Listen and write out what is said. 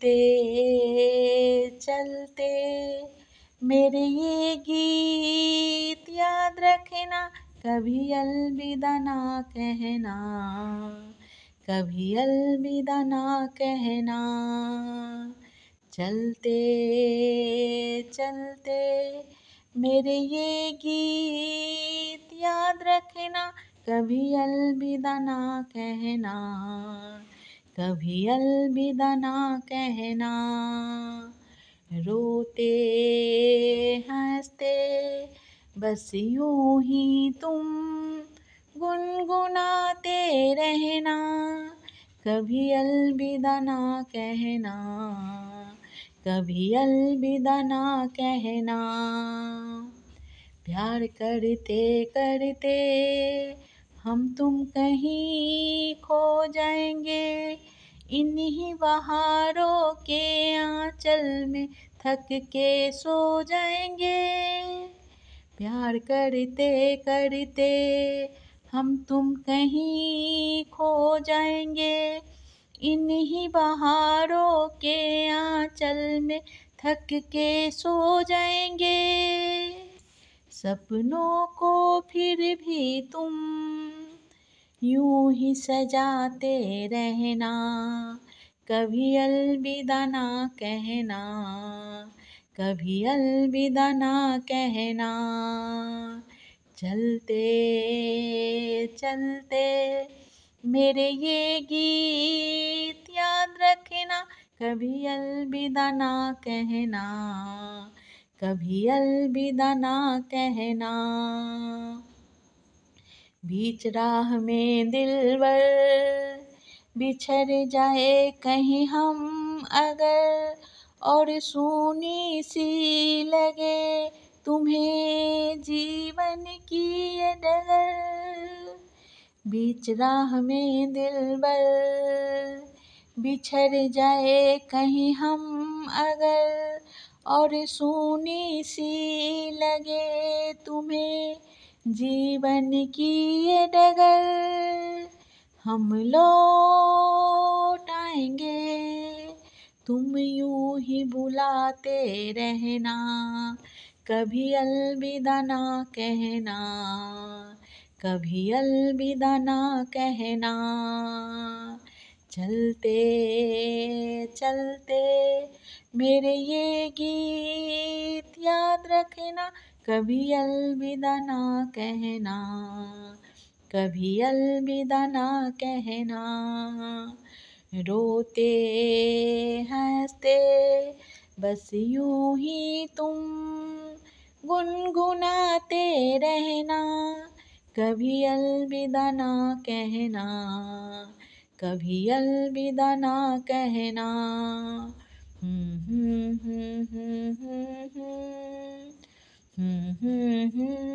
चलते चलते मेरे ये गीत याद रखना कभी अलविदा ना कहना कभी अलविदा ना कहना चलते चलते मेरे ये गीत याद रखना कभी अलविदा ना कहना कभी अलविदा ना कहना रोते हंसते बस यूं ही तुम गुनगुनाते रहना कभी अलविदा ना कहना कभी अलविदा ना कहना प्यार करते करते हम तुम कहीं खो जाएंगे इन्हीं बहारों के आंचल में थक के सो जाएंगे प्यार करते करते हम तुम कहीं खो जाएंगे इन्हीं बहारों के आंचल में थक के सो जाएंगे सपनों को फिर भी तुम यूं ही सजाते रहना कभी अलविदा ना कहना कभी अलविदा ना कहना चलते चलते मेरे ये गीत याद रखना कभी अलविदा ना कहना कभी अलविदा ना कहना बीच राह में दिलवर बिछड़ जाए कहीं हम अगर और सुनी सी लगे तुम्हें जीवन की ये डगर बीच राह में दिलवर बिछड़ जाए कहीं हम अगर और सुनी सी लगे तुम्हें जीवन की ये डगर हम लौट आएंगे तुम यूं ही बुलाते रहना कभी अलविदा ना कहना कभी अलविदा ना कहना चलते चलते मेरे ये गीत याद रखना कभी अलविदा ना कहना कभी अलविदा ना कहना रोते हंसते बस यूं ही तुम गुनगुनाते रहना कभी अलविदा ना कहना कभी अलविदा ना कहना हम्म हम्म हम्म हम्म हम्म हम्म हम्म, हम्म